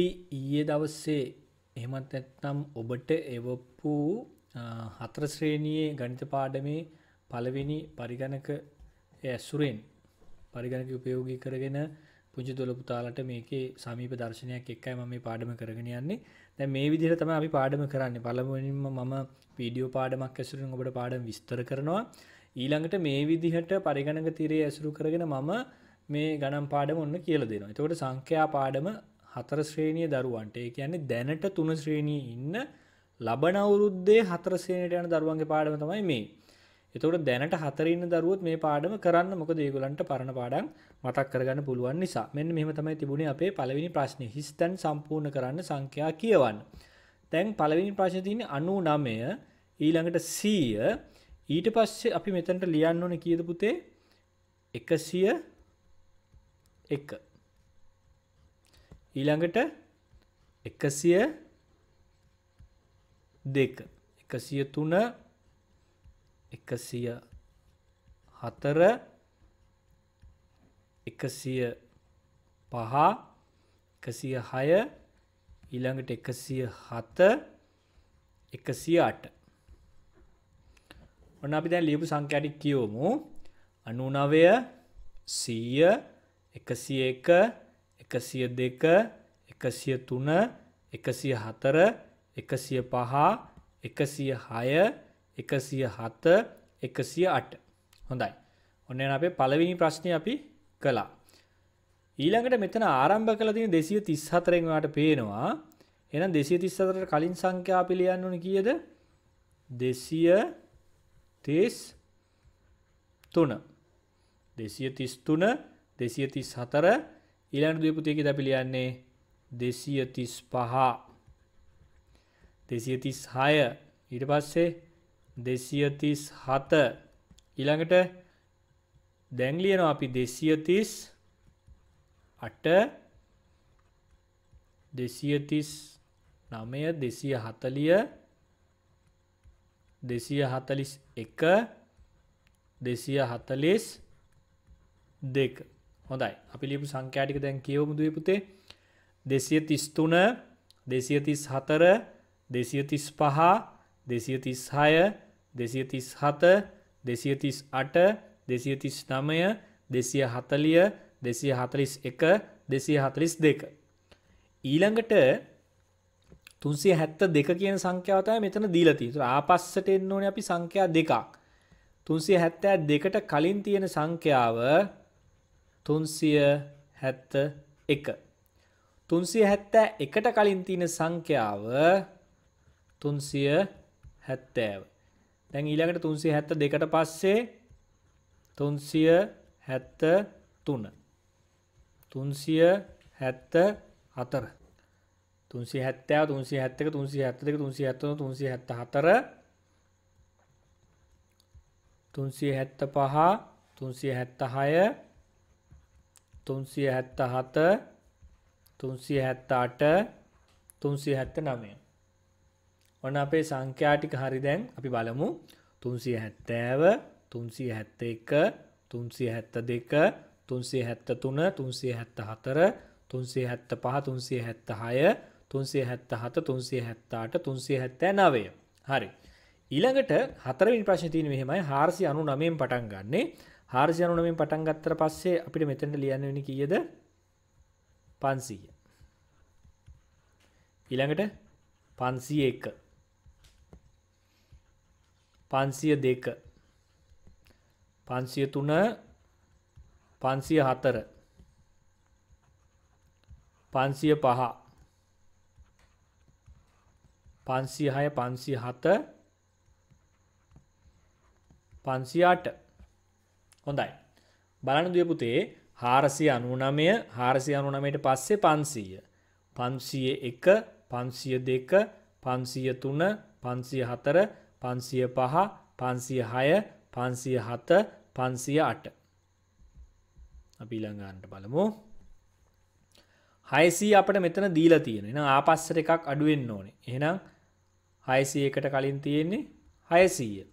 අපි ඊයේ දවස්සේ එහෙමත් ඇත්නම් ඔබට එවපු හතර ශ්‍රේණයේ ගණිත පාඩමේ පළවෙනි පරිගණක ඇසුරෙන් පරිගණක උපයෝගී කරගෙන පුංචි දොළපුතාලට මේකේ සමීප දර්ශනයක් එක්කයි මම මේ පාඩම කරගෙන යන්නේ දැන් මේ විදිහට තමයි අපි පාඩම කරන්නේ පළමුවෙනින්ම මම වීඩියෝ පාඩමක් ඇසුරෙන් ඔබට පාඩම් විස්තර කරනවා ඊළඟට මේ විදිහට පරිගණක තිරේ ඇසුරු කරගෙන මම මේ ගණන් පාඩම ඔන්න කියලා දෙනවා. එතකොට සංඛ්‍යා පාඩම හතර ශ්‍රේණිය දරුවන්ට ඒ කියන්නේ දැනට තුන ශ්‍රේණී ඉන්න ලබන අවුරුද්දේ හතර ශ්‍රේණයට යන දරුවන්ගේ පාඩම තමයි මේ. එතකොට දැනට හතරින්න දරුවොත් මේ පාඩම කරන්න මොකද ඒගොල්ලන්ට පරණ පාඩම් මතක් කරගන්න පුළුවන් නිසා. මෙන්න මෙහෙම තමයි තිබුණේ අපේ පළවෙනි ප්‍රශ්නේ. හිස්තන් සම්පූර්ණ කරන්න සංඛ්‍යා කියවන්න. දැන් පළවෙනි ප්‍රශ්නේ තියෙන්නේ 99 ඊළඟට 100 ඊට පස්සේ අපි මෙතනට ලියන්න ඕනේ කීයද පුතේ? 100 1 ඊළඟට එකසිය දෙක එකසිය තුන එකසිය හතර එකසිය පහ එකසිය හය ඊළඟට එකසිය හත එකසිය අට ඔන්න අපි දැන් ලියපු සංඛ්‍යාටි කියවමු අනුනවය සීය එකසිය එක එකසිය දෙක එකසිය තුන එකසිය හතර එකසිය පහ එකසිය හය එකසිය හත එකසිය අට හොඳයි ඔන්න අපේ පළවෙනි ප්‍රශ්නය අපි කලා ඊළඟට මෙතන ආරම්භ කළ තින දෙසිය තිස් හතරෙන්වාට පේනවා එන දෙසිය තිස් අතරට කලින් සංඛ්‍යා පිළියන්න ඕන කියද දෙසිය තිස් තුන දෙසිය තිස් තුන දෙසිය තිස් හතර ඊළඟ දවපුතියකි ද පිළියන්නේ දෙසිය තිස් පහා දෙසිය තිස් හය ඊට පස්සේ දෙසිය තිස් හත ඊළඟට දැංලියන අපි දෙසිය තිස් අට දෙසිය තිස් නමය දෙසිය හතලිය දෙසිය හතලිස් එක දෙසිය හතලිස් දෙක හොඳයි අපි ලිපු සංඛ්‍යාටික දැන් කියවමුදුව පුතේ දෙසිය තිස්තුන දෙසියතිස් හතර දෙසියතිස් පහ දෙසියතිස් හය දෙසියතිස් හත දෙසියතිස් අට දෙසියතිස් නමය දෙසිය හතලිය දෙසිය හතලිස් එක දෙසිය හතලිස් දෙක. ඊළඟට තුන්සේ හැත්ත දෙක කියන සංඛ්‍යාවතය මෙතන දීලති ආපස්සට එන්න ඕන අපි සංඛ්‍යා දෙකක්. තුන්සේ හැත්තෑ දෙකට කලින් තියෙන සංඛ්‍යාව තුන්සිය හැත්ත එක. තුන්සිය හැත්තෑ එකට කලින් තියෙන සංඛ්‍යාව තුන්සිය හැත්තෑව. දැන් ඊළඟට තුන්සිය හැත්ත දෙකට පස්සේ තුන්සිය හැත්ත තුන. තුන්සිය හැත්ත හතර. තුන්සිය හැත්තෑ තුන්සිය හැත්තක තුන්සිය හැත්ත දෙක තුන්සිය හැත්තන තුන්සිය හැත්ත හතර තුන්සිය හැත්ත පහ තුන්සිය හැත්ත හය තුන්සිය හැත්ත හත තුන්සිය හැත්තාට තුන්සිය හැත්ත නමය ඔන්න අපේ සංඛ්‍යාටික හරි දැන් අපි බලමු තුන්සිය හැත්තෑව තුන්සිය හැත්ත එක තුන්සිය හැත්ත දෙක තුන්සේ හැත්ත තුන තුන්සේ හැත්ත හතර තුන්සේ හැත්ත පහ තුන්සේ හැත්ත හය තුන්සේ හැත්ත හත තුන්සේ හැත්තාට තුන්සේ හැත්තෑ නවය හරි ඊළඟට හතරවින් ප්‍රශ්තින මෙහෙමයි හාරසි අනු නමයෙන් පටන් ගන්නේ හාරසියනුනමින් පටන් ගත්තර පස්සේ අපිට මෙතැට ලියන්න වෙන කියද පන්සීය ඊළඟට පන්සිය එක පන්සිය දෙක පන්සිය තුන පන්සිය හතර පන්සිය පහ පන්සිය හය පන්සිය හත පන්සියාට හොඳයි. බලන දිය පුතේ හාරසි අනුනමය හාරසි අනුනමයට පස්සේ පන්සීය. පන්සිය එක පන්සිය දෙක පන්සිය තුන පන්සිය හතර පන්සිය පහ පන්සිය හය පන්සිය හත පන්සිය අට. අපි ළඟාන්ට බලමු. හයිසී අපට මෙතන දීලා තියෙන එන ආපස්සර එකක් අඩුවෙන්න්න ඕනේ එහෙනම් හයිසිය එකට කලින් තියෙන්නේ හයසීය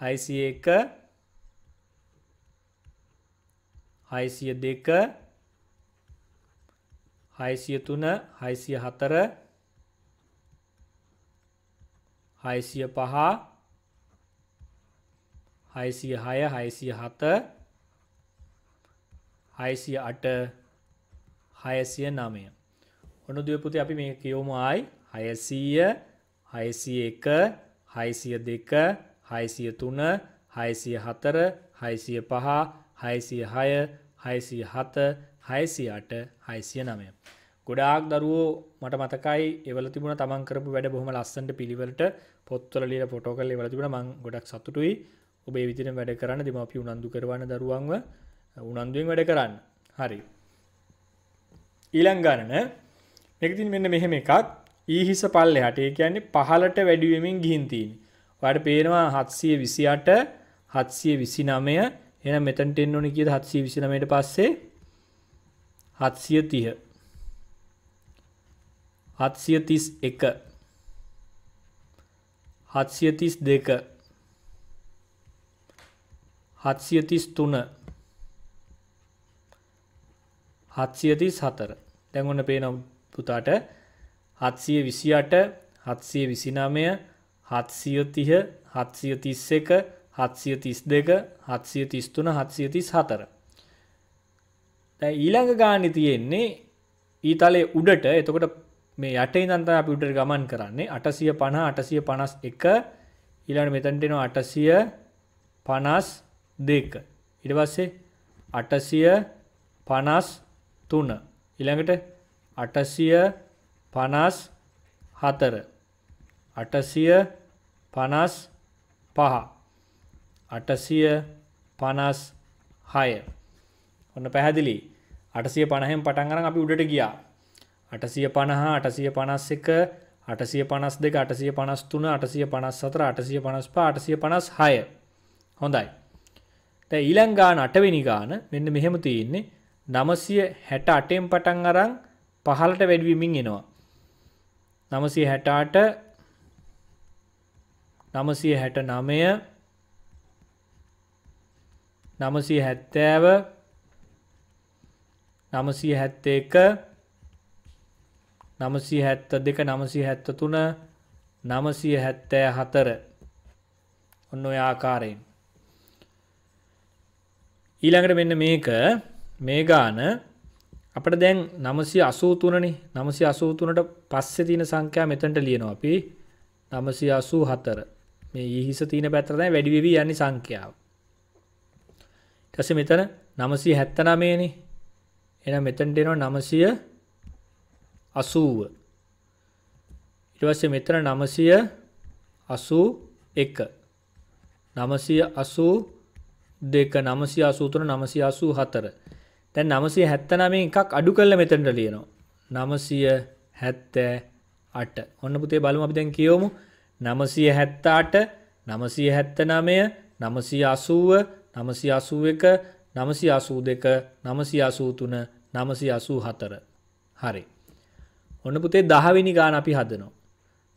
හයිසිය එක හයිසිය දෙක හයිසිය තුන හයිසිය හතර හයිසිය පහ හයිසිය හය හයිසිය හත හයිසිය අට හයසිය නමය ඔනු දවපුති අපි මේ කියවමයි හයසීය හයිසිය එක හයිසිය දෙක හයිසිය තුන හයිසිය හතර හයිසිය පහ හයිසිය හය හයසිය හත හයසියාට හයිසිය නමය. ගොඩාක් දරුවෝ මට මතකයි එවල තිබුණ තමන් කරපු වැඩ බොහම ලස්සට පිළිවලට පොත්වල ලිය පොටෝකල් එවල තිබෙන මං ගොඩක් සතුටුයි ඔබේ විදින වැඩ කරන්න දෙමපි උනන්දු කරවන දරුවන්ව උනන්දුවෙන් වැඩ කරන්න හරි. ඊළංගානන මෙකතින් මෙන්න මෙහෙම එකක් ඊහිස පල්ල හටේ කියන්නේ පහලට වැඩිුවමින් ගිහින්තින්. වඩ පේනවා හත්සිය විසියාට හත්සිය විසි නමය එන මෙතැන් ටෙන් ඕනි කියද හත්සේ විසිනමයට පස්සේ හත්සිය තිය හත්සිය තිස් එක හත්සිය තිස් දෙක හත්සිය තිස් තුන හත්සිය තිස් හතර දැන්ඔන්න පේනම් පුතාට හත්සිය විසියට හත්සිය විසිනාමය හත්සිය තිහ හත්සිය තිස් එක හත්සිය තිස් දෙක හත්සිය තිස්තුන හත්සිය තිස් හතර ඊළඟ ගානි තියෙන්නේ ඊතලේ උඩට එතකොට මේ යට ඉදන්ත අප උඩට ගමන් කරන්නේ අටසිය පණ අටසිය පනස් එක ඊළඟ මෙතැන්ටෙන අටසිය පනස් දෙක ඉට පස්සේ අටසිය පනස් තුන ඉළඟට අටසිය පනස් හතර අටසිය පනස් පහ අටසිය පනස් හය ඔන්න පැහැදිලි අටසිය පණහෙන් පටන්ගරන් අපි උඩට ගියා අටසිය පණහා අටසිය පනස් එක අටසිය පනස් දෙක අටසිය පනස් තුන අටසිය පනස් සතර අටසිය පනස් පා අටසිය පනස් හය හොඳයි තැ ඊළං ගාන අටවෙනි ගාන මෙන්න මෙහෙම තියෙන්නේ නමසිය හැට අටෙන් පටන් අරං පහලට වැඩවීමින් එනවා නමසිය හැටාට නමසිය හැට නමය නමසී හැත්තෑව නමසී හැත්ත එක නමසී හැත්ත දෙක නමසී හැත්ත තුන නමසය හැත්තෑ හතර ඔන්න ඔය ආකාරයෙන්. ඊළඟට මෙන්න මේක මේ ගාන අපට දැන් නමසි අසූතුනන නමසි අසූතුනට පස්සෙ තින සංඛ්‍යා මෙතැන්ට ලියනවා අපි නමසි අසූ හතර මේ ඉහිස තින පැතරෑ වැඩිවිවී යනි සංඛ්‍යාව. පස මෙතන නමසී හැත්තනමේනි එන මෙතැන්ටෙනවා නමසය අසූව ඉටවස්ස මෙතන නමසය අසූ එක නමසය අසූ දෙක නමසි අසූතුන නමසි අසූ හතර තැන් නමසය හැත්තනමේ එකක් අඩු කල්ල මෙතැන්ට ලියනවා නමසය හැත්තෑ අට ඔන්න පුතේ බලම අපි දැන් කියවමු නමසය හැත්තාට නමසය හැත්තනමය නමසය අසුව නමසි අසූ එක නමසි අසූ දෙක නමසි අසූතුන නමසි අසූ හතර. හරි. ඔන්න පුතේ දහවිනි ගාන අපි හදනවා.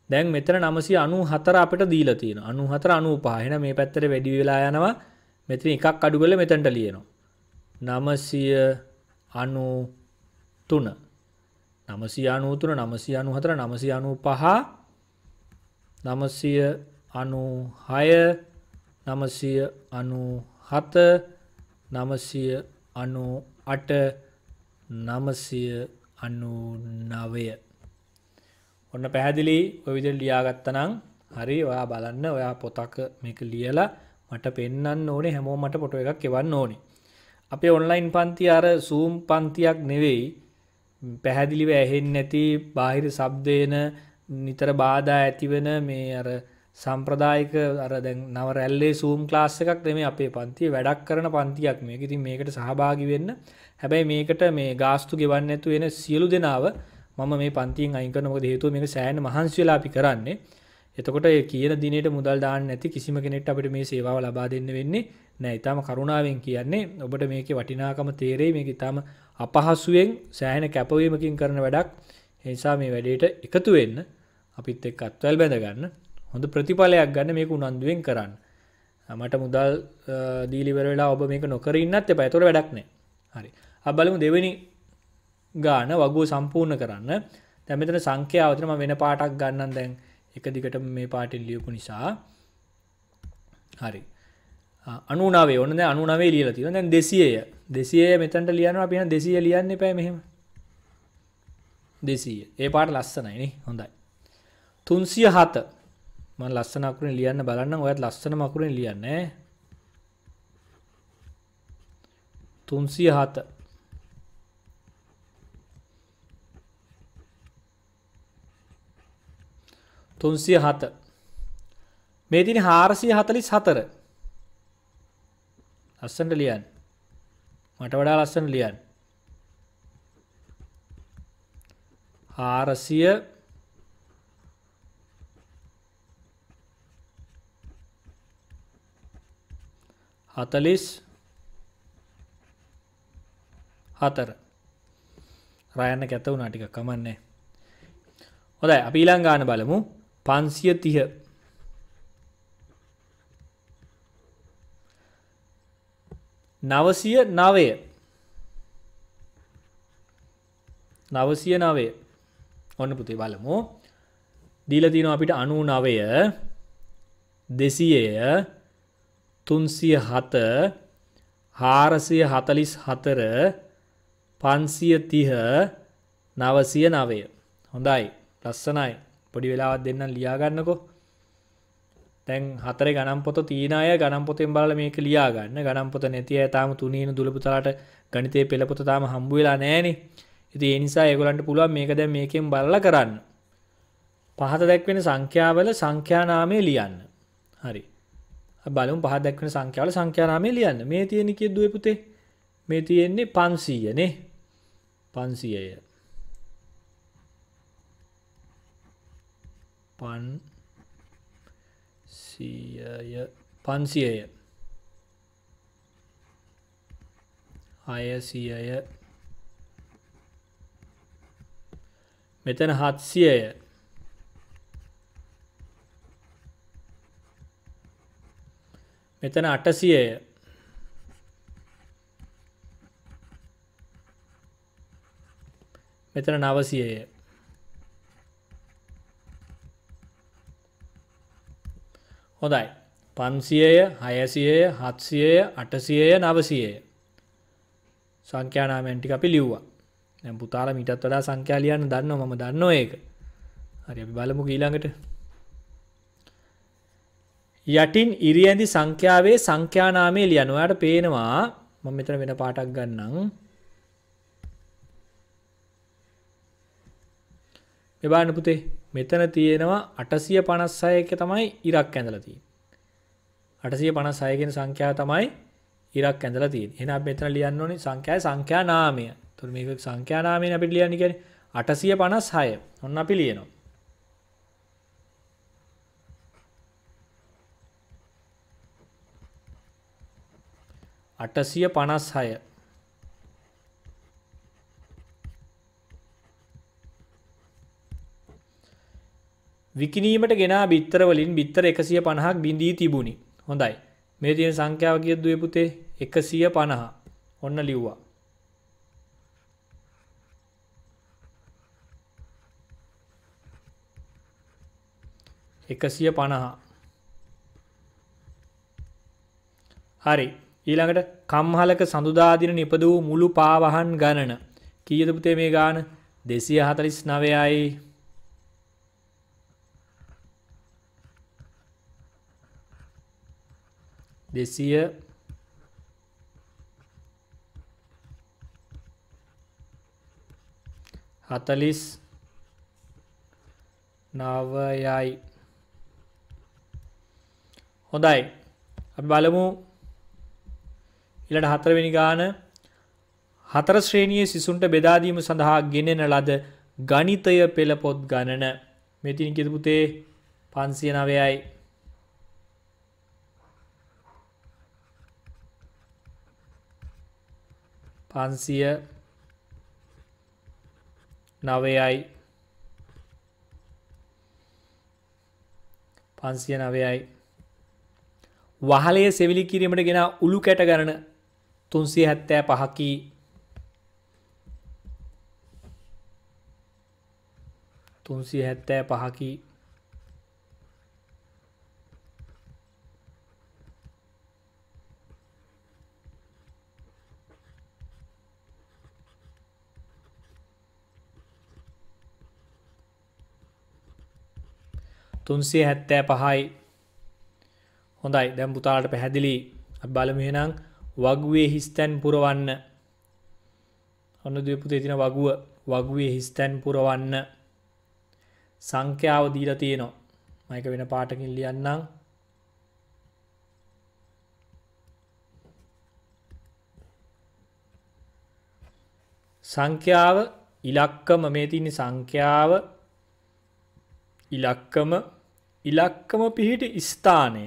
දැන් මෙතන නමසි අනු හතර අපට දීලතින අනු හතර අනු පාහෙන මේ පැත්තර වැඩි වෙලා යනවා මෙතින එකක් අඩුගල මෙතැන්ට ලියනවා. නමසිය අනු තුන නමසි අනූතුන නමසි අනු හතර නමසි අනු පහ නමසිය අනු හය නමසිය අනු හත නමසය අනෝ අට නමසය අනූ නවය ඔන්න පැහැදිලි ඔවිදල් ලියාගත්තනම් හරි ඔයා බලන්න ඔයා පොතක මේක ලියලා මට පෙන්න්න ඕනේ හැමෝ මට පොට එකක් එවන්න ඕනේ අපේ ඔන්ලයින් පන්ති අර සූම් පන්තියක් නෙවෙයි පැහැදිලිව ඇහෙන් නැති බාහිර සබ්දයන නිතර බාධා ඇතිවෙන මේ අර සම්ප්‍රදායික අර දැන් නව රැල්ලේ සූම් ක්ලාස් එකක් නෙමේ අපේ පන්ති වැඩක් කරන පන්තියක් මේක ඉතින් මේකට සහභාගි වෙන්න හැබැයි මේකට මේ ගාස්තු ගෙවන්න ඇතු වෙන සියලු දෙනාව මම මේ පන්තියෙන් අයින් කරන මොකද හේතුව මේක සෑහෙන මහන්සි වෙලා අපි කරන්නේ එතකොට ඒ කියන දිනට මුදල් දාන්න නැති කිසිම කෙනෙක්ට අපිට මේ සේවාව ලබා දෙන්න වෙන්නේ නෑ ඉතාම කරුණාවෙන් කියන්නේ ඔබට මේක වටිනාකම තේරේ මේක ඉතාම අපහසුවෙන් සෑහෙන කැපවීමකින් කරන වැඩක් නිසා මේ වැඩේට එකතු වෙන්න අපිත් එක්ක අත්වැල් බැඳගන්න හොඳ ප්‍රතිඵලයක් ගන්න මේක උනන්දුවෙන් කරන්න මට මුදල් දීලිවරලා ඔබ මේක නොකරන්නත් එ පැතුර වැඩක්නෑ හරි අබලමු දෙවැනි ගාන වගුව සම්පූර්ණ කරන්න තැමතන සංඛ්‍යාවතරම වෙන පාටක් ගන්නන් දැන් එක දිගට මේ පාටිල් ලියපු නිසා හරි අනුනාවේ ඔන්න අනුනාවේ ලියල තිව දැන් දෙසිය දෙසිය මෙතැන්ට ලියන අපින දෙසිය ලියන්න පෑ මෙහෙම දෙසීය ඒ පාට ලස්සනයින හොඳයි තුන්සිය හත මම ලස්සන අකුරින් ලියන්න බලන්න ඔයත් ලස්සන මකුරින් ලියන්න තුන්සිය හත තුන්සිය හත මේ තින හාරසිය හතලිස් හතර ලස්සන්ට ලියන් මට වඩා ලස්සන ලියන් හාරසිය හතලිස් හතර රයන්න කැත වුණා ටික කමන්නේ හොදයි අපි ඊළඟ ගාන බලමු පන්සිය තිහ නවසිය නවය නවසිය නවය ඔන්න පුතේ බලමු දීලතිනෝ අපිට අනු නවය දෙසියය තුන්සිය හත හාරසිය හතලිස් හතර පන්සිය තිහ නවසිය නවය. හොඳයි ලස්සනයි පොඩි වෙලාවත් දෙන්න ලියාගන්නකෝ. තැන් හතර ගනම්පොත තිීනය ගනම්පොතෙන් බල මේක ලියාගන්න ගනම්පොත නැතිය තාම තුනීන දුළපුතාට ගනිතය පෙළපොත තාම හම්බුවෙලා නෑනේ ඉති එනිසා ඒගොලන්ට පුළුවන් මේක දැ මේකෙන් බල්ල කරන්න. පහත දැක්වෙන සංඛ්‍යාවල සංඛ්‍යානාමය ලියන්න. හරි. බලම් පහදක්වන සංඛ්‍යාවල සංඛ්‍යානාමය ලියන්න මේ තියෙන කියෙද්දුව පුතේ මේ තියෙන්නේ පන්සීයනේ පන්සියය පන් සීය පන්සියය අයසියය මෙතන හත්සියය මෙතන අටසියය මෙතන නවසියය හොඳයි පන්සියය හයසියය හත්සියය අටසියය නවසියය සංඛ්‍යානාමෙන්ටි අපි ලිව්වා පුතාල මිටත් වඩා සංඛ්‍යාලියන්න දන්න මම දන්න ඒක හරි බලමු ඊළඟට යටින් ඉරියැඳි සංඛ්‍යාවේ සංඛ්‍යානාමය ලියනවා. ඔයාලට පේනවා මම මෙතන වෙන පාටක් ගන්නම්. මේ බලන්න පුතේ මෙතන තියෙනවා 856 එක තමයි ඉරක් ඇඳලා තියෙන්නේ. 856 කියන සංඛ්‍යාව තමයි ඉරක් ඇඳලා තියෙන්නේ. එහෙනම් අපි මෙතන ලියන්න ඕනේ සංඛ්‍යාවේ සංඛ්‍යානාමය. එතකොට මේක සංඛ්‍යානාමයෙන් අපිට ලියන්න කියන්නේ 856. ඔන්න අපි ලියනවා. අටසිය පනස් හය විකිනීමට ගෙන බිත්තරවලින් බිත්තර එකසිය පණහක් බිඳී තිබුණි හොඳයි මේ තියෙන සංඛ්‍යාව කියද්දුවේ පුතේ එකසිය පණහා ඔන්න ලිව්වා එකසිය පණහා හරි ඊළඟට කම්හලක සඳුදාදින නිපද වූ මුළු පාවහන් ගණන. කීයද පුතේ මේ ගාන? 249යි. දෙසිය හතලිස් නවයයි හොඳයි අපි බලමු එලට හතරවෙනි ගාන හතර ශ්‍රේණිය සිසුන්ට බෙදාදීම සඳහා ගෙනෙන ලද ගනිතය පෙළපොත් ගණන මෙතින් කිරපුතේ පන්සිය නවයයි. පන්සිය නවයයි පන්සිය නවයයි වහලය සෙවිලි කිරීමට ගෙන උළු කැට ගණන තුන්සිය හැත්තෑ පහකි තුන්සිය හැත්තෑ පහකි තුන්සිය හැත්තෑ පහයි හොඳයි දැම් පුතාලට පැහැදිලි අත් බලමිහෙනං වගුවේ හිස්තැන් පුරවන්න ඔන්න දපුතේ තින වගුව වගුවේ හිස්තැන් පුරවන්න සංඛ්‍යාව දීල තියෙනවා මයික වෙන පාටකින් ලියන්නම් සංඛ්‍යාව ඉලක්කම මේ තිනි සංඛ්‍යාව ඉලක්කම ඉලක්කම පිහිට ස්ථානය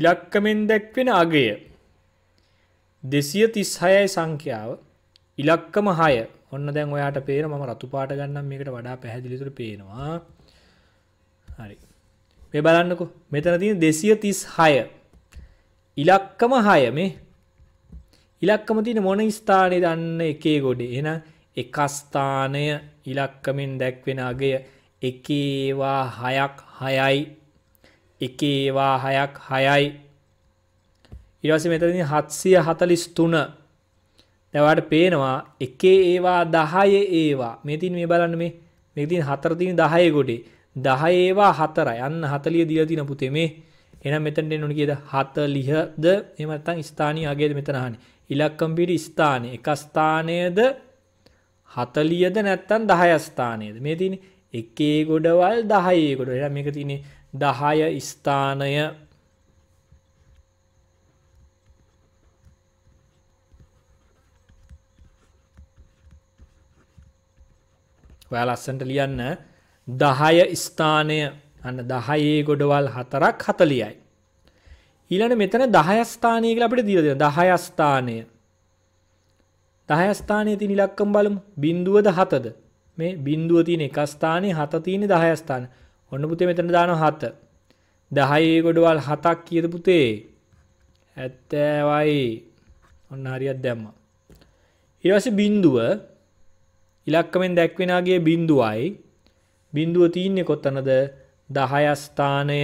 ඉලක්කමෙන් දැක්වෙන අගය දෙසිය තිස් හයයි සංඛ්‍යාව ඉලක්කම හය ඔන්න දැන් ඔයාට පේන මම රතුපාට ගන්නම් මේකට වඩා පැහැදිලිතුර පේනවා හරි මේ බලන්නකු මෙතන තින දෙසිය තිස් හය ඉලක්කම හය මේ ඉලක්කම තින මොන ස්ථානය දන්න එකේ ගොඩ එන එකස්ථානය ඉලක්කමින් දැක්වෙන අගය එකේවා හයක් හයයි එකේවා හයක් හයයි ඉරවස මෙතරදි හත්සිය හතලිස් තුන දැවට පේනවා එකේ ඒවා දහය ඒවා මෙතින් මේ බලන්න මේ මෙතින් හතරතින දහය ගොඩේ දහ ඒවා හතර යන්න හතලිය දිල තින පුතේ මේ එනම් මෙතැට නොන කියද හත ලිහද එමත්තං ස්ථානී අගේද මෙතනහනි ඉලක්කම්පිට ස්ථානය එක ස්ථානයද හතලියද නැත්තන් දහයස්ථානයද මේ තින එකේ ගොඩවල් දහයේ ගොඩ එ මේක තිනේ දහය ස්ථානය ඔයා ලස්සන්ට ලියන්න දහය ස්ථානය අන්න දහයේ ගොඩවල් හතරක් හතලියයි. ඊළට මෙතන දහයස්ථානයක අපට දීරද දහයස්ථානය දහයස්ථානය ති නිලක්කම් බලමු බින්දුවද හතද මේ බින්දුව තියන එකස්ථානය හතතියන දහයස්ථාන ඔන්න පුතේ මෙතන දාන හත දහයේ ගොඩවල් හතක් කියද පුතේ ඇත්තවයි ඔන්න හරිත් දැම්ම. ඉරස බින්දුව ඉලක්කමෙන් දැක්වෙනගේ බින්දුවයි බින්දුව තියන්නේ කොත්තනද දහයස්ථානය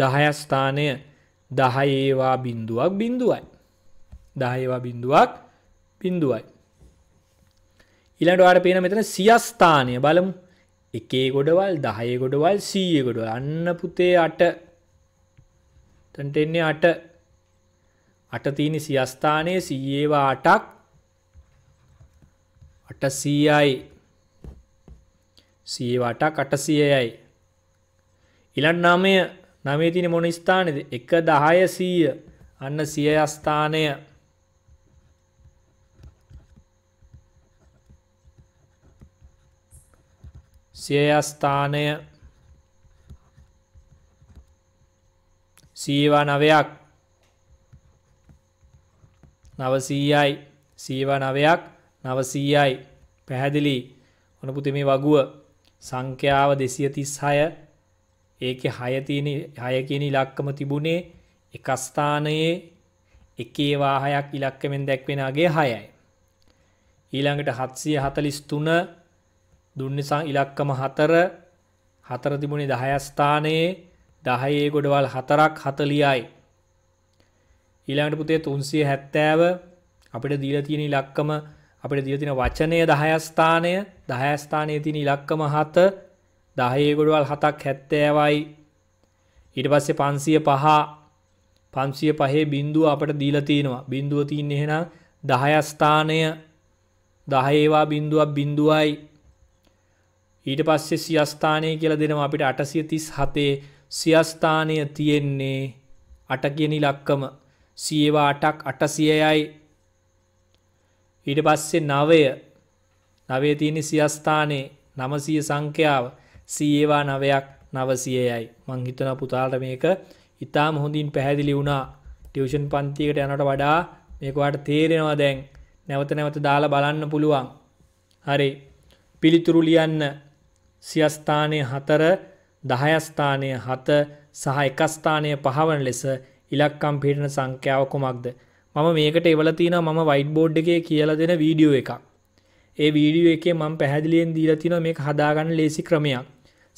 දහයස්ථානය දහයේවා බින්දුවක් බින්දුවයි. දහයවා බින්දුවක් බින්දුවයි. ඉලට අට පේන මෙතන සියස්ථානය බලමු එකේ ගොඩවල් දහය ගොඩවල් සීය ගොඩ අන්න පුතේ අට තැන්ට එන්නේ අට අටතිීනි සියස්ථානය සීඒවා අටක් අටසීයයි සීවටක් අටසියයයි ඉලන් නමය නමේ තින මොන ස්ථානද එක දහය සීය අන්න සිය අස්ථානය සියස්ථානය සීවා නවයක් නවසීයයි සීවා නවයක් නවසීයයි පැහැදිලි ඔනපුති මේ වගුව සංඛ්‍යාව දෙසිය තිස් හය ඒක හයතියන හයකින ඉලක්කම තිබුණේ එකස්ථානයේ එකේවාහයක් ඉලක්කමෙන් දැක්වෙනගේ හයයි. ඊළඟට හත්සිය හතලිස්තුන දුන්නිසා ඉලක්කම හතර හතර තිබුණේ දහයස්ථානයේ දහයේ ගොඩවල් හතරක් හතලියයි. ඊළඟට පුතේ තුන්සිය හැත්තෑව අපිට දීල තියෙන ඉලක්කම අපිට දීල තියෙන වචනය දහයස්ථානය දහයස්ථානයේ තියෙන ඉලක්කම හත දහයේ ගොඩවල් හතක් හැත්තෑවයි ඊට පස්සේ පන්සිය පහ පන්සිය පහේ බින්දුව අපට දීලතියෙනවා බින්දුව තියන්න එහෙනම් දහයස්ථානය දහඒවා බින්දුවක් බින්දුවයි ඊට පස්සේ සියස්ථානය කියලා දෙනවා අපිට අටසිය තිස් හතේ සියස්ථානය තියෙන්නේ අට කියන ඉලක්කම සියවා අටක් අටසියයයි ඊට පස්සේ නවය නවේ තියෙන සියස්ථානයේ නමසිය සංඛ්‍යාව සියවා නවයක් නවසියයයි මං හිතන පුතාලට මේක ඉතාම හොඳින් පැහැදිලි වුණා ටියවෂන් පන්තියකට යනට වඩා මේකවාට තේරෙනවා දැන් නැවත නැවත දාලා බලන්න පුළුවන් හරි පිළිතුරු ලියන්න සියස්ථානය හතර දහයස්ථානය හත සහ එකස්ථානය පහවන ලෙස ඉලක්කම් පිටන සංඛ්‍යාව කොමක්ද මම මේකට එවලතින මම වයිඩ් බෝඩ් එකේ කියල දෙන වීඩියෝ එකක් ඒ වීඩියෝ එකේ මම පැහැදිලියෙන් දීලතින මේ හදාගන්න ලේසි ක්‍රමයක්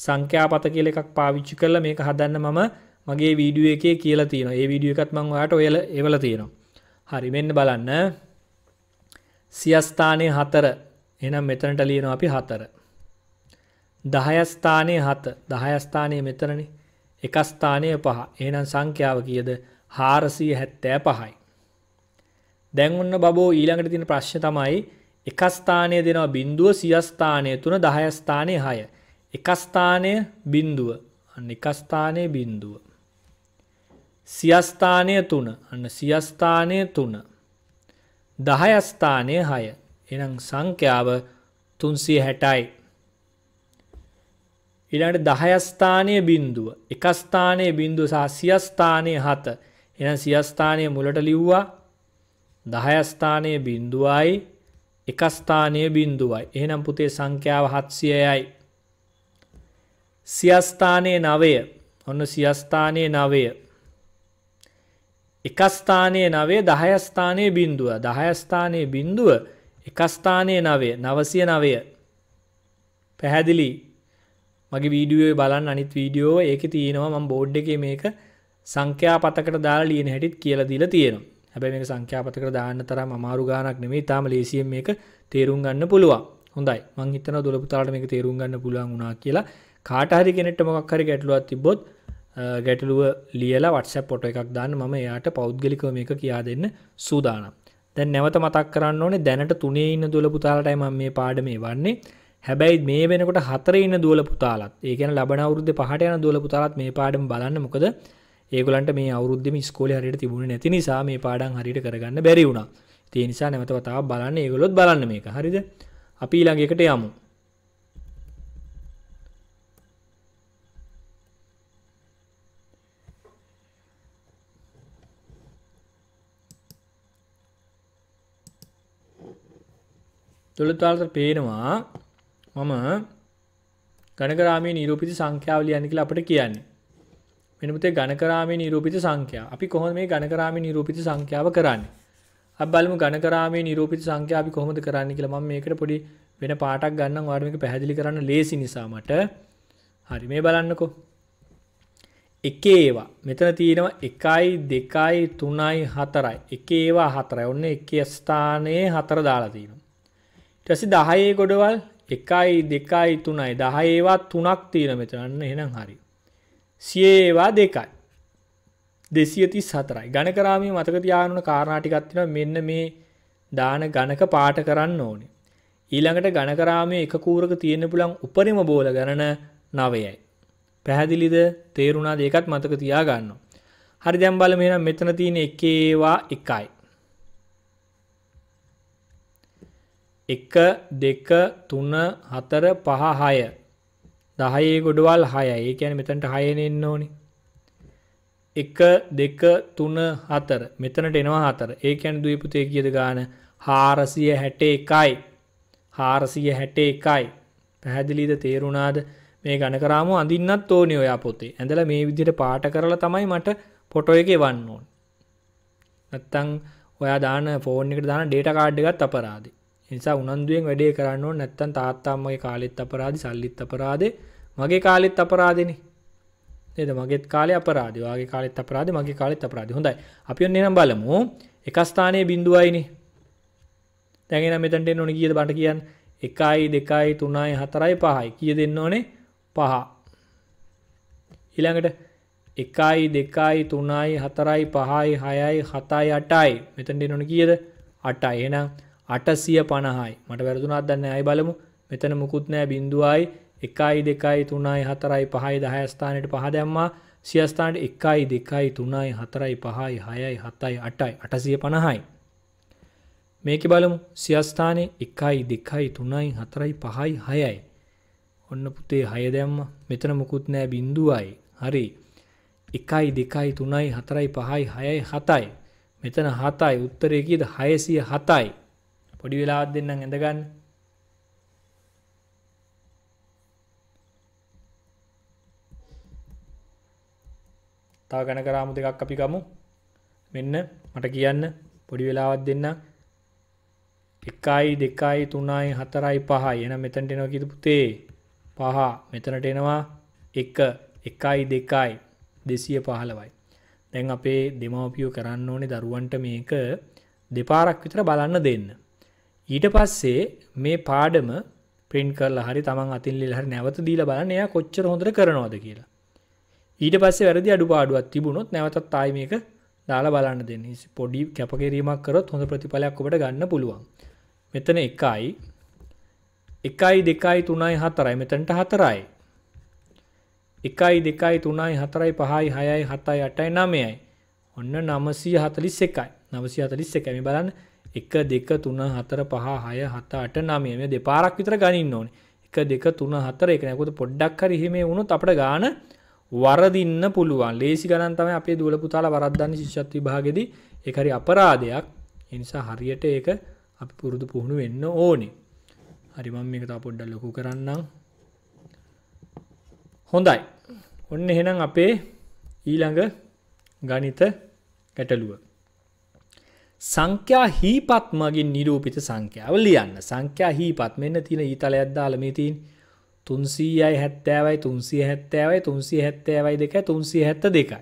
සංඛ්‍යාපත කියල එකක් පාවිච්චි කරල මේක හදන්න මම මගේ වීඩියෝ එකේ කියල තියෙන ඒ වීඩියෝ එකත් මං ඔයාට ඔයල එවල තියෙනවා හරි මෙන්න බලන්න සියස්ථානය හතර එනම් මෙතනට ලියනවා අපි හතර දහයස්ථානය හත දහයස්ථානය මෙතරණ එකස්ථානය පහ ඒනම් සංඛ්‍යාව කියද හාරසය හැත්තෑ පහයි. දැන්වන්න බෝ ඊළඟට තින ප්‍රශ්්‍ය තමයි එකස්ථානය දෙනවා බින්දුව සියස්ථානය තුන දහයස්ථානය හය. එකස්ථානය බින්දුව අන්න එකස්ථානය බින්දුව. සියස්ථානය තුන අන්න සියස්ථානය තුන. දහයස්ථානය හය එනම් සංඛ්‍යාව තුන්සිය හැටයි. ඊළඟට 10 ස්ථානීය බිඳුව, 1 ස්ථානීය බිඳුව සහ සිය ස්ථානීය 7. එහෙනම් සිය ස්ථානීය මුලට ලිව්වා 10 ස්ථානීය බිඳුවයි 1 ස්ථානීය බිඳුවයි. එහෙනම් පුතේ සංඛ්‍යාව 700යි. සිය ස්ථානීය 9. ඔන්න සිය ස්ථානීය 9. එක ස්ථානයේ නවේ දහය ස්ථානයේ බින්දුව දහය ස්ථානයේ බින්දුව එක ස්ථානයේ නවේ නවසය නවය පැහැදිලි මගේ වීඩියෝ බලන් අනිත් වීඩියෝ ඒක තියෙනවා ම බෝඩ් එක මේක සංඛ්‍යාපතකට දාලා ලියන හැටිත් කියලා දීලා තියෙනවා හැබැ මේ සංඛ්‍යාපතකට දාන්න තරම් අමාරු ගානක් නෙමේ තාම ලේසියෙන් මේක තේරුම් ගන්න පුළුවන් හොඳයි මං හිතන දොළපුතාට මේක තේරුම් ගන්න පුළුවන් වුණා කියලා කාටහරි කෙනෙට මොක් හරි ගැටලුවත් තිබොත් ගැටලුව ලියලා වටස පොට එකක් දාන්න මම එයාට පෞද්ගලික මේක කියා දෙන්න සූදානම්. දැන් නැවත මතක් කරන්න ඕනේ දැනට තුනේ ඉන්න දොළපුතාලටයි මම මේ පාඩමේ වන්නේ හැබැයි මේ වෙනකොට හතර ඉන්න දුවල පුතාලත් ඒකන ලබන අවුරුද්ධ පහට යන දුවල පුතාලත් මේ පාඩම් බලන්න මොකද ඒගොලන්ට මේ අවුද්ධම ස්කෝල හරිට තිබුණ නැති නිසා මේ පාඩන් හරිට කරගන්න බැරි වුණා තිය නිසා නැවත වතාව බලන්න ඒගොලොත් බලන්න මේක හරිද අපි ඊළඟකට යමු තුළතාලට පේනවා මම ගණකරාමේ නිරූපිත සංඛ්‍යාව ලියන්න කියලා අපිට කියන්නේ. මෙන්න පුතේ ගණකරාමේ නිරූපිත සංඛ්‍යාව. අපි කොහොමද මේ ගණකරාමේ නිරූපිත සංඛ්‍යාව කරන්නේ? අපි බලමු ගණකරාමේ නිරූපිත සංඛ්‍යාව අපි කොහොමද කරන්නේ කියලා. මම මේකට පොඩි වෙන පාඩක් ගන්නම් ඔයාලට මේක පැහැදිලි කරන්න ලේසි නිසා මට. හරි මේ බලන්නකෝ. එකේ ඒවා. මෙතන තියෙනවා 1යි 2යි 3යි 4යි. එකේ ඒවා 4යි. ඔන්න එකේ ස්ථානයේ 4 දාලා තියෙනවා. ඊට පස්සේ 10ේ ගොඩවල් එකයි දෙකයි තුනයි දහ ඒවා තුනක් තීර මෙතරන්න එනම් හරි. සිය ඒවා දෙකයි. දෙසියති සතරයි ගණ කරාමී මතකතියානුන කාරණාටිකත්තින මෙන්න මේ දාන ගණක පාට කරන්න ඕනේ. ඊළඟට ගණකරාමේ එක කූරක තියෙන පුළන් උපරිම බෝල ගණන නවයයි. පැහැදිලිද තේරුණා දෙකත් මතක තියා ගන්න. හරි දැම්බල මෙනම් මෙතන තියෙන එකේවා එකයි. එක දෙක තුන හතර පහ හය දහයේ ගොඩවල් හය ඒ කියන මෙතැන්ට හයන එන්න ඕනි එක දෙක තුන හතර මෙතනට එනවා හතර ඒකැන් දීපුතය කියද ගාන හාරසිය හැට එකයි හාරසිය හැට එකයි පැහැදිලිද තේරුණාද මේ ගණකරාම අඳින්නත් ඕනි ඔයා පොතේ ඇඳල මේ විදිට පාට කරලා තමයි මට පොටෝ එක වන්න ඕන් නැත්තං ඔයා දාන ෆෝර්න් එකට දාන ඩේට කාඩ් එකත් අපරාදි නිසා උනන්දුවෙන් වැඩේ කරන්න ඕන නැත්තම් තාත්තාම්මගේ කාලෙත් අපරාධි සල්ලිත් අපරාදේ මගේ කාලෙත් අපරාදෙනේ නේද මගේත් කාලේ අපරාදේ වාගේ කාලෙත් අපරාදේ මගේ කාලෙත් අපරාදේ හොඳයි අපි ඔන්න එනම් බලමු එක ස්ථානයේ බිඳුවයිනේ දැන් එනම් මෙතනට එන්න ඕනේ කීයද බණ්ඩ කියන්න 1යි 2යි 3යි 4යි 5යි කීය දෙන්න ඕනේ 5 ඊළඟට එකයි දෙකයි තුනයි හතරයි පහයි හයයි හතයි අටයි මෙතැන්ට නොන කියද අටයි එනම් අටසිය පණහායි මට වැරදුනත් දන්න අයි බලමු මෙතන මුකුත් නෑ බිඳුවයි එකයි දෙකයි තුනයි හතරයි පහයි දහයස්ථානයට පහ දැම්මා සියස්ථානට එකයි දෙකයි තුනයි හතරයි පහයි හයයි හතයි අටයි අටසිය පණහයි. මේක බලමු සියස්ථානය එකයි දෙකයි තුනයි හතරයි පහයි හයයි. ඔන්න පුතේ හය දැම්ම මෙතන මුකුත් නෑ බිඳුවයි හරි එකයි දෙකයි තුනයි හතරයි පහයි හයයි හතයි මෙතන හතයි උත්තරයකීද හයසිය හතයි පොඩි වෙලාත් දෙන්න ඇඳගන්න තව ගැන කරාමු දෙකක් අපිකමු මෙන්න මට කියන්න පොඩි වෙලාවත් දෙන්න එකයි දෙකයි තුනයි හතරයි පහයි එන මෙතැන්ට එනවා කිතු පුතේ පහ මෙතනට එනවා එක එකයි දෙකයි දෙසිය පහලවයි දැන් අපේ දෙමවපියෝ කරන්න ඕනේ දරුවන්ට මේක දෙපාරක් විතර බලන්න දෙන්න ඊට පස්සේ මේ පාඩම පින් කරලා හරි තමන් අතින්ලිල් හරි නැවත දීලා බලන්න එයා කොච්චර හොඳට කරනවද කියලා. ඊට පස්සේ වැරදි අඩුපාඩුවක් තිබුණොත් නැවතත් ආයි මේක දාලා බලන්න දෙන්න. පොඩි කැපකිරීමක් කරොත් හොඳ ප්‍රතිඵලයක් ඔබට ගන්න පුළුවන්. මෙතන 1යි 1යි 2යි 3යි 4යි මෙතනට 4යි. 1යි 2යි 3යි 4යි 5යි 6යි 7යි 8යි 9යි. ඔන්න 941යි. 941යි මේ බලන්න එක දෙක තුන හතර පහ හය හත අට නමය මේ දෙපාරක් විතර ගනින්න ඕන එක දෙක තුන හතර එක නැකුත පොඩ්ඩක් හරි හෙමේ වුණොත් අපට ගාන වරදින්න පුළුවන් ලේසි ගණන් තමයි අපේ දුවල පුතාලා වරද්දන්න ශිෂ්‍යත් විභාගෙදී ඒක හරි අපරාධයක් ඒ නිසා හරියට ඒක අපි පුරුදු පුහුණු වෙන්න ඕනේ හරි මම මේක තව පොඩ්ඩක් ලොකු කරන්නම් හොඳයි ඔන්න එහෙනම් අපේ ඊළඟ ගණිත ගැටලුව සංඛ්‍යා හීපත් මගින් නිරූපිත සංඛ්‍යාව ලියන්න සංඛ්‍යා හීපත් මෙන්න තියෙන ඊතලයක් දාල මේ තින් තුන්සීයයි හැත්තෑවයි තුන්සිය හැත්තෑවයි තුන්සිය හැත්තෑවයි දෙක තුන්සිය හැත්ත දෙකයි.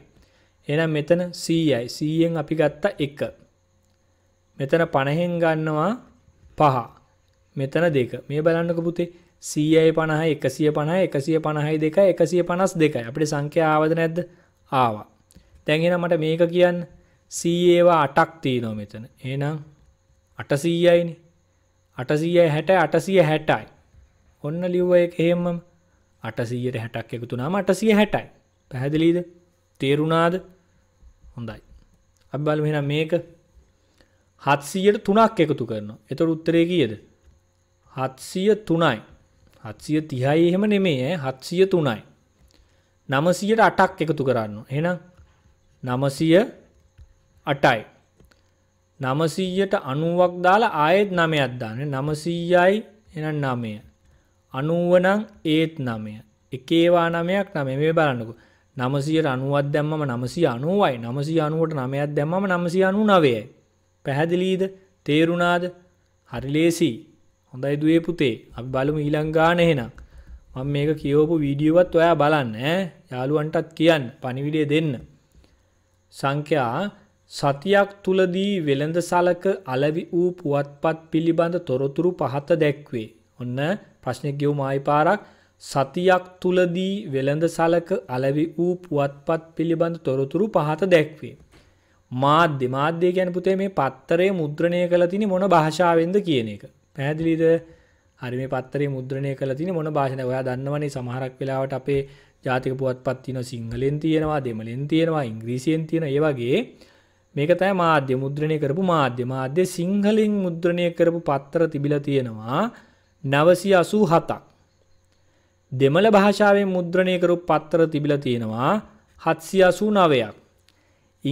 එනම් මෙතන සීයයි සීයෙන් අපි ගත්ත එක. මෙතන පණහෙන් ගන්නවා පහ මෙතන දෙක මේ බලන්නක පුතේ සීයයි පණහ එකසිය පණහ එකසිය පණහයි දෙක එකසිය පනස් දෙකයි අපට සංඛ්‍යාවද නැද්ද ආවා. තැන්ගෙන මට මේක කියන්න සීඒවා අටක් තියනෝ මෙතන ඒනම් අටසීයයිනි අටසීය හැට අටසිය හැටයි ඔන්න ලිව්ව එක එහෙමම අටසීයට හැටක් එකතුනාම අටසිය හැටයි පැහැදිලීද තේරුණාද හොඳයි අබ්බල් මෙෙන මේක හත්සීයට තුනක් එකතු කරනවා එතොට උත්තරේ කියද හත්සිය තුනයි හත්සිය තිහයි එහෙම නෙමේ හත්සිය තුනයි නමසියට අටක් එකතු කරන්න එනම් නමසිය අටයි. නමසීයට අනුවක් දාලා ආයෙත් නමයක් දාන නමසීයයි එන නමය. අනුවනං ඒත් නමය. එකේවා නමයක් නම මේ බලන්නකු. නමසියට අනුවත් දැම්මම නමසී අනුවයි නමසී අනුවට නමයක් දැම්මම නමසී අනු නවයයි. පැහැදිලීද තේරුණාද හරිලේසි හොඳයි දුවේ පුතේ අපි බලමු ඊළංගාන එහෙනම් මම මේක කියවපු වීඩියෝවත් ඔයා බලන්න ඈ යාළුවන්ටත් කියන්න පණිවිඩය දෙන්න සංඛ්‍යා සතියක් තුලදී වෙළඳ සලක අලවි වූ පුවත්පත් පිළිබඳ තොරතුරු පහත දැක්වේ. ඔන්න ප්‍රශ්නයක් ගෙවුම ආයි පාරක් සතියක් තුලදී වෙළඳ සලක අලවි වූ පුවත්පත් පිළිබඳ තොරතුරු පහත දැක්වේ. මාධ්‍ය මාධ්‍ය ගැන පුතේ මේ පත්තරේ මුද්‍රණය කළ තිනි මොන භාෂාවෙන්ද කියන එක. පැහැදිලිද හරි මේ පත්තරේ මුද්‍රණය කළ තිනි මොන භාෂණ ඔයා දන්නවනේ සමහරක් වෙලාවට අපේ ජාතික පුවත්පත් තියෙන සිංහලෙන් තියෙනවා දෙමළෙන් තියෙනවා ඉංග්‍රීසියෙන් තියෙන ඒ වගේ මේක තෑ මාධ්‍ය මුද්‍රණය කරපු මාධ්‍ය මාධ්‍ය සිංහලින් මුද්‍රණය කරපු පත්තර තිබිල තියෙනවා නවසි අසූ හතක්. දෙමළ භාෂාවෙන් මුද්‍රණයකරු පත්තර තිබිල තියෙනවා හත්සි අසූ නවයක්.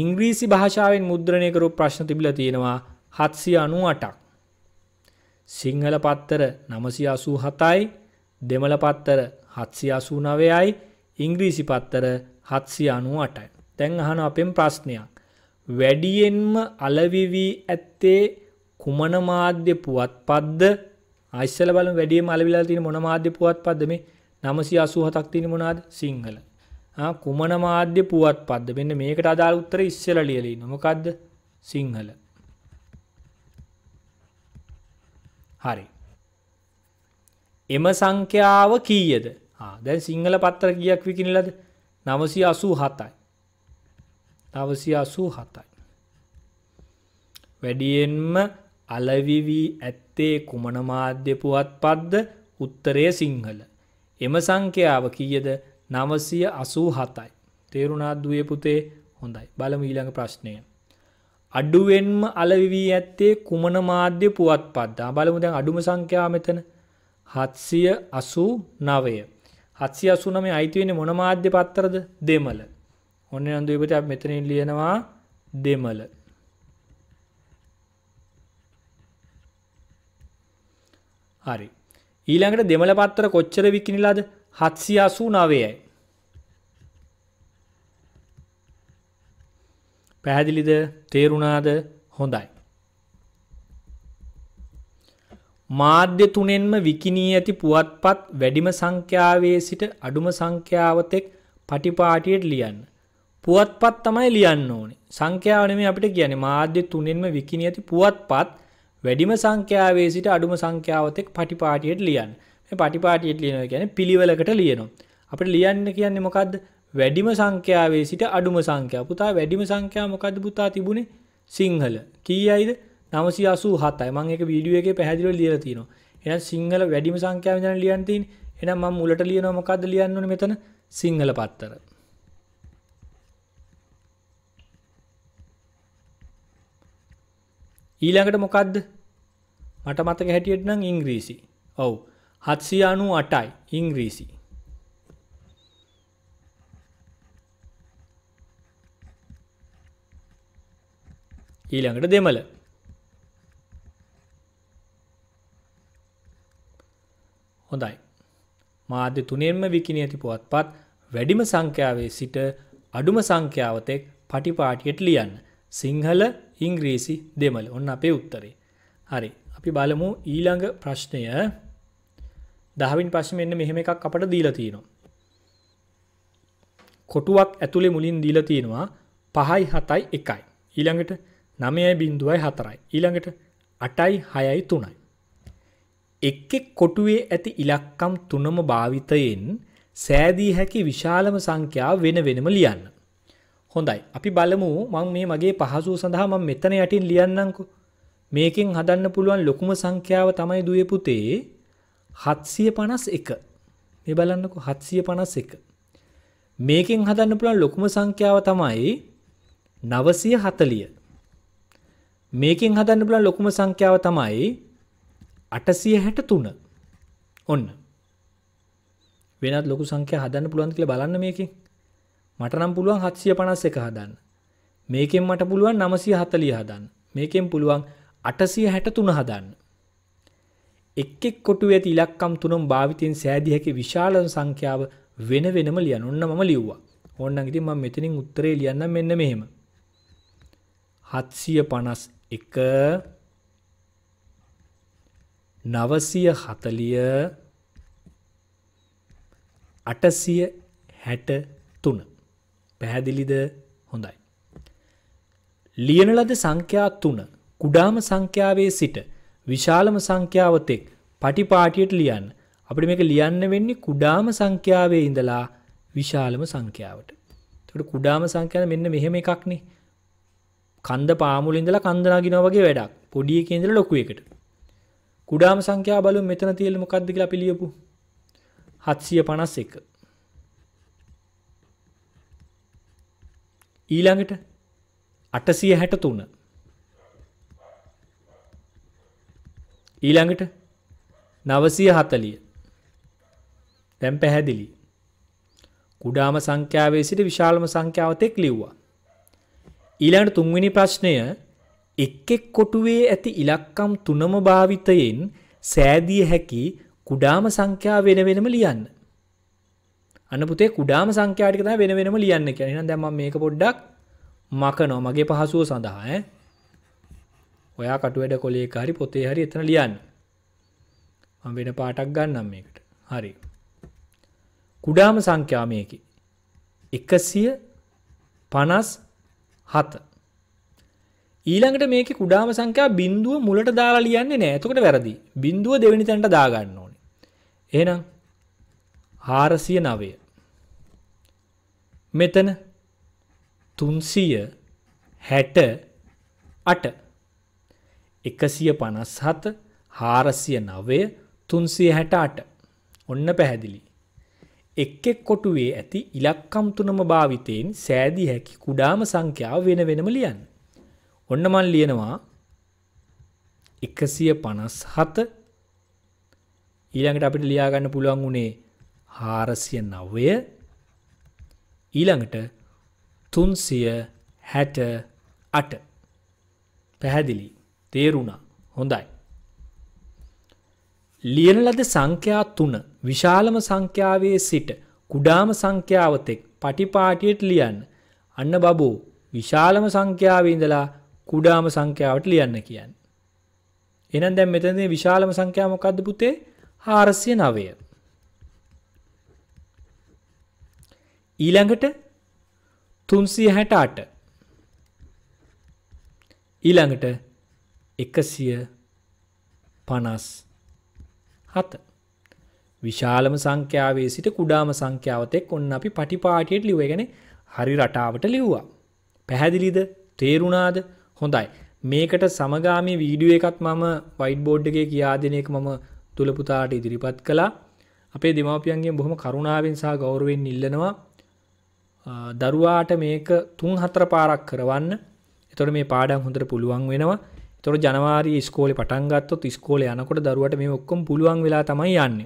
ඉංග්‍රීසි භාෂාවෙන් මුද්‍රණයකරු ප්‍රශ්න තිබිල තියෙනවා හත්සි අනු අටක්. සිංහල පත්තර නමසි අසූ හතයි දෙමළ පත්තර හත්සි අසූ නවයයි ඉංග්‍රීසි පත්තර හත්සි අනු අටයි. තැන් අහන අපෙන් ප්‍රශ්නයක්. වැඩියෙන්ම අලවිවී ඇත්තේ කුමන මාධ්‍ය පුවත් පද්ද අයිස්සල බල වැඩිය මලවිලා තින මොන මාධ්‍ය පුවත් පද්ද මේ නමසි අසුහතක් තින මොනාද සිංහල කුමන මාධ්‍ය පුවත් පද්ද මෙන්න මේකට අදාළ උත්තර ඉස්සල ලියලි නොමකක්ද සිංහල හරි එම සංඛ්‍යාව කීයද දැන් සිංහල පත්තර ගියක් විකිනිලද නවසි අසූ හතයි නවසි අසූ හතයි. වැඩියෙන්ම අලවිවී ඇත්තේ කුමන මාධ්‍ය පුවත් පද්ද උත්තරය සිංහල. එම සංඛ්‍යාව කියද නවසය අසූ හතයි. තේරුණාත් දුවේ පුතේ හොඳයි බලම ඊළඟ ප්‍රශ්නය. අඩුවෙන්ම අලවිවී ඇත්තේ කුමන මාධ්‍ය පුවත් පද්දා බලමු දැන් අඩුම සංඛ්‍යා මෙතන හත්සිය අසූ නවය. හත්සිය අසුනමේ අයිතිවෙන මොන මාධ්‍ය පත්තරද දෙමල. ඔන්න නන්දුවපති අප මෙතනින් ලියනවා දෙමල හරි ඊළඟට දෙමළ පත්තර කොච්චර විකිනිලාද හත්සි අසූ නවයයි පැහැදිලිද තේරුණාද හොඳයි මාධ්‍ය තුනෙන්ම විකිනී ඇති පුවත්පත් වැඩිම සංඛ්‍යාවේ සිට අඩුම සංඛ්‍යාවතෙක් පටිපාටියට ලියන්න පුවත්පත් තමයි ලියන්න ඕනේ. සංඛ්‍යාව නෙමෙයි අපිට කියන්නේ මාධ්‍ය තුනෙන්ම විකිණී ඇති පුවත්පත් වැඩිම සංඛ්‍යාවේ සිට අඩුම සංඛ්‍යාවත් එක්ක පටිපාටියට ලියන්න. මේ පටිපාටියට ලියනවා කියන්නේ පිළිවෙලකට ලියනවා. අපිට ලියන්න කියන්නේ මොකද්ද? වැඩිම සංඛ්‍යාවේ සිට අඩුම සංඛ්‍යාව. පුතා වැඩිම සංඛ්‍යාව මොකද්ද පුතා තිබුණේ? සිංහල. කීයයිද? 987යි. මම ඒක වීඩියෝ එකේ පැහැදිලිව ලියලා තියෙනවා. එහෙනම් සිංහල වැඩිම සංඛ්‍යාවෙන් දැන් ලියන්න තියෙන්නේ. එහෙනම් මම මුලට ලියනවා මොකද්ද ලියන්න ඕනේ මෙතන? සිංහල පත්තර. ඊළඟට මොකක්ද මට මතක හැටියට නම් ඉංග්‍රීසි ඔව් හත්සිය අනු අටයි ඉංග්‍රීසි ඊළඟට දෙමළ හොඳයි මාධ්‍ය තුනෙන්ම විකිනී ඇති පුවත්පත් වැඩිම සංඛ්‍යාවේ සිට අඩුම සංඛ්‍යාවතෙක් පටිපාටියට ලියන්න සිංහල ඉංග්‍රීසි දෙමළ ඔන්න අපේ උත්තරේ හරි අපි බලමු ඊළඟ ප්‍රශ්නය දහවින් පශ්න මෙන්න මෙහෙම එකක් අපට දීලා තියෙනවා කොටුවක් ඇතුළේ මුලින් දීලා තියෙනවා පහයි හතයි එකයි ඊළඟට නමයයි බින්දුවයි හතරයි ඊළඟට අටයි හයයි තුනයි එක්කෙක් කොටුවේ ඇති ඉලක්කම් තුනම භාවිතයෙන් සෑදී හැකි විශාලම සංඛ්‍යා වෙන වෙනම ලියන්න හොඳයි අපි බලමු මං මේ මගේ පහසුව සඳහා මම මෙතන යටින් ලියන්නම්කො මේකෙන් හදන්න පුළුවන් ලොකුම සංඛ්‍යාව තමයි දුවේ පුතේ 751 මේ බලන්නකො 751 මේකෙන් හදන්න පුළුවන් ලොකුම සංඛ්‍යාව තමයි 940 මේකෙන් හදන්න පුළුවන් ලොකුම සංඛ්‍යාව තමයි 863 ඔන්න වෙනත් ලොකු සංඛ්‍යා හදන්න පුළුවන්ද කියලා බලන්න මේකෙන් මට නම් පුළුවන් 751 හදන්න. මේකෙන් මට පුළුවන් 940 හදන්න. මේකෙන් පුළුවන් 863 හදන්න. එක් එක් කොටුවේ ඇති ඉලක්කම් තුනම භාවිතයෙන් සෑදිය හැකි විශාල සංඛ්‍යාව වෙන වෙනම ලියන්න. ඔන්න මම ලිව්වා. ඕන්න ඉතින් මම මෙතනින් උත්තරේ ලියන්නම් මෙන්න මෙහෙම. 751 940 863 පැහැදිලිද හොඳයි. ලියන ලද සංඛ්‍යා තුන කුඩාම සංඛ්‍යාවේ සිට විශාලම සංඛ්‍යාව තෙක් පටිපාටියට ලියන්න. අපිට මේක ලියන්න වෙන්නේ කුඩාම සංඛ්‍යාවේ ඉඳලා විශාලම සංඛ්‍යාවට. එතකොට කුඩාම සංඛ්‍යාව මෙන්න මෙහෙම එකක්නේ. කන්ද පාමුල ඉඳලා කන්ද නගිනවා වගේ වැඩක්. පොඩි එකේ ඉඳලා ලොකු එකට. කුඩාම සංඛ්‍යාව බලමු මෙතන තියෙන්නේ මොකක්ද කියලා අපි ලියපු 751 ඊළඟට අටසිය හැට තුන ඊළඟට නවසිය හතලිය තැම් පැහැදිලි කුඩාම සංඛ්‍යාවේ සිට විශාලම සංඛ්‍යාවතෙක් ලිව්වා ඊළඟට තුන්වෙනි ප්‍රශ්නය එක් එක් කොටුවේ ඇති ඉලක්කම් තුනම භාවිතයෙන් සෑදිය හැකි කුඩාම සංඛ්‍යා වෙන වෙනම ලියන්න අන්න පුතේ කුඩාම සංඛ්‍යාටික තම වෙන වෙනම ලියන්න කියන නම් දැන් මම මේක පොඩ්ඩක් මකනවා මගේ පහසුව සඳහා ඈ ඔයා කටුවැඩ කොලේක හරි පොතේ හරි එතන ලියන්න මම වෙන පාටක් ගන්නම් මේකට හරි කුඩාම සංඛ්‍යා මේකේ එකසිය පනස් හත. ඊළඟට මේක කුඩාම සංකයා බින්දුව මුලට දාලා ලියන්නේ නෑ එතකට වැරදි බින්දුව දෙවැනි තැන්ට දාගන්න ඕනේ. ඒනම් හාරසිය නවය මෙතන තුන්සිය හැට අට එකසිය පනස් හත හාරසිය නවය තුන්සිය හැට අට ඔන්න පැහැදිලි. එක්කෙක් කොටුවේ ඇති ඉලක්කම් තුනම භාවිතයෙන් සෑදී හැකි කුඩාම සංඛ්‍යාව වෙන වෙනම ලියන්. ඔන්න මන් ලියනවා එකසිය පනස් හත ඊළඟට අපිට ලියාගන්න පුළුවන් වුණේ හාරසිය නව්වය ඊළඟට තුන්සිය හැට අට පැහැදිලි තේරුණා හොඳයි. ලියන ලද සංඛ්‍යා තුන විශාලම සංඛ්‍යාවේ සිට කුඩාම සංඛ්‍යාවතෙක් පටිපාටියට ලියන්න අන්න බබෝ විශාලම සංඛ්‍යාවේ ඉඳලා කුඩාම සංඛ්‍යාවට ලියන්න කියන්න. එනම් දැන් මෙතනදී විශාලම සංඛ්‍යාව මොකද්ද පුතේ? 409. ඊළඟට තුන්සිය හැට අට ඊළඟට එකසිය පනස් හත විශාලම සංඛ්‍යාවේ සිට කුඩාම සංඛ්‍යාවතෙක් ඔන්න අපි පටිපාටියට ලිව ගැන හරි රටාවට ලිව්වා. පැහැදිලිද තේරුණාද හොඳයි. මේකට සමගාමී වීඩියෝ එකත් මම වයිඩ් බෝඩ් එකේ කියාදෙන එක මම තුලපුතාට ඉදිරිපත් කළා. අපේ දෙමාපියන්ගෙන් බොහොම කරුණාවෙන් සහ ගෞරවයෙන් ඉල්ලනවා දරුවාට මේක තුන් හතර පාරක් කරවන්න එතොට මේ පාඩම් හොඳට පුළුවන් වෙනවා තොර ජනවාරි ස්කෝල පටන්ගත්ොත් ස්කෝල යනකොට දරුවට මේ ඔක්කොම් පුළුවන් වෙලා තමයි යන්න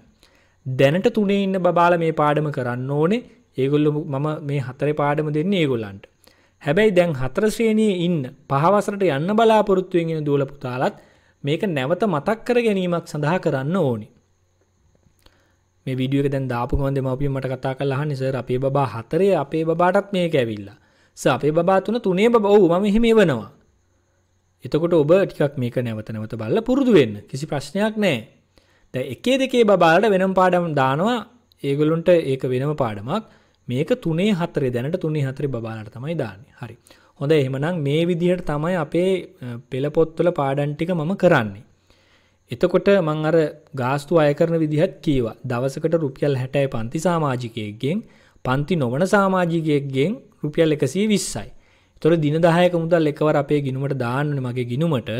දැනට තුනේ ඉන්න බාල මේ පාඩම කරන්න ඕනේ ඒගොල්ල මම මේ හතරේ පාඩම දෙන්න ඒගොල්ලන්ට හැබැයි දැන් හතරශ්‍රේණයේ ඉන්න පහවසරට යන්න බලාපොරොත්තුවෙන්ගෙන දූල පුතාලත් මේක නැවත මතක් කර ගැනීමක් සඳහා කරන්න ඕනේ මේ විඩියුව දැන් දාපුුවන් දෙමපිය මට කතා කලහ නිසර අපේ බා හතරේ අපේ බාටත් මේ කැවිල්ලා ස අපේ බාතුන තුනේ බව ම මෙහෙම වනවා එතකොට ඔබ ටිකක් මේක නැවත නැවත බල්ල පුරුදුවෙන්න කිසි ප්‍රශ්නයක් නෑ දැ එකේ දෙකේ බාලට වෙනම් පාඩම් දානවා ඒගොලුන්ට ඒක වෙනම පාඩමක් මේක තුනේ හතරේ දැනට තුනේ හතරි බාලට තමයි දාන්නේ හරි හොඳ එහෙමනම් මේ විදිහට තමයි අපේ පෙළපොත්තුල පාඩන්ටික මම කරන්නේ එතකොට මං අර ගාස්තු අය කරන විදිහත් කීවා දවසකට රුපියල් හැටයි පන්ති සාමාජිකයක්ගෙන් පන්ති නොවන සාමාජිකයක්ගෙන් රුපියල් එකසිය විස්සයි. තොර දින දායක මුදල් එකවර අපේ ගිනුමට දාන්න මගේ ගිනුමට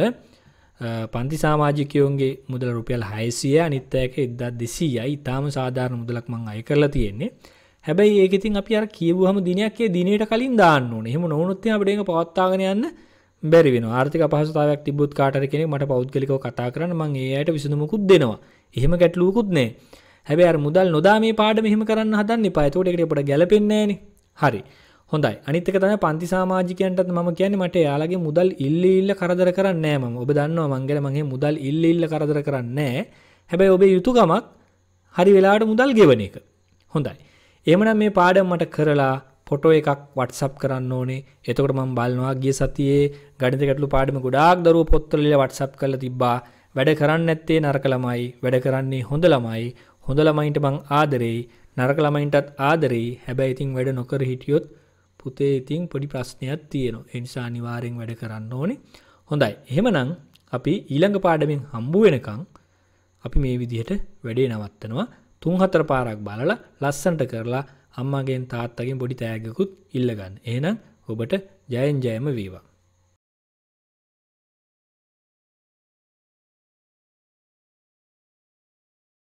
පන්ති සාමාජිකයෝන්ගේ මුදල රුපියල් හයිසිය අනිත්තයක එදත් දෙසීයයි ඉතාම සාධාරණ මුදලක් මං අය කරලා තියෙන්නේ හැබැයි ඒකඉතින් අපි අර කියවහම දිනයක්ේ දිනයට කලින් දාන්න ඕන එහෙම නොනොත්ති අපටේ පවත්තාගෙන යන්න බැරි වෙන ආර්ථික පහසුතාවයක් තිබුත් කාටර කෙනෙ මට පෞද්ගලිකව කතා කරන්න මං ඒ අයට විසඳමුකුත් දෙනවා එහෙම ගැටලූකුත් නෑ හැබැ මුදල් නොදා මේ පාඩ මෙහම කරන්න හදන්න පාතෝටකටපට ගැලපෙන්නේන හරි හොඳයි අනිතක තම පන්ති සාමාජිකයන්ටත් ම කියන මට යාලගේ මුදල් ඉල්ල ඉල්ල කරදර කරන්නේ ම ඔබ දන්නවා මංගල මගේ මුදල් ඉල්ල ඉල්ල කරදර කරන්නේ හැබැයි ඔබේ යුතුකමක් හරි වෙලාට මුදල් ගෙවන එක හොඳයි එමන මේ පාඩම් මට කරලා ෆොටෝ එකක් වට්සප් කරන්න ඕනේ එතකට මං බලනවා ගිය සතියේ ගඩිත ගැටලු පාඩම ගොඩක් දරුව පොත්තලිල වට්සප් කල තිබ්බා වැඩ කරන්න ඇත්තේ නරකළමයි වැඩ කරන්නේ හොඳ ළමයි හොඳ ළමයින්ට මං ආදරෙයි නරක ළමයින්ටත් ආදරෙයි හැබැයි ඉතින් වැඩ නොකර හිටියොත් පුතේ ඉතින් පොඩි ප්‍රශ්නයක් තියෙනවා එනිසා අනිවාරෙන් වැඩ කරන්න ඕනි හොඳයි එහෙමනං අපි ඊළඟ පාඩමින් හම්බු වෙනකං අපි මේ විදිහට වැඩේ නවත්තනවා තුන් හතර පාරක් බලලා ලස්සන්ට කරලා අම්මාගෙන් තාත්තගෙන් බොඩි තෑගකුත් ඉල්ලගන්න ඒනම් ඔබට ජයන් ජයම වේවා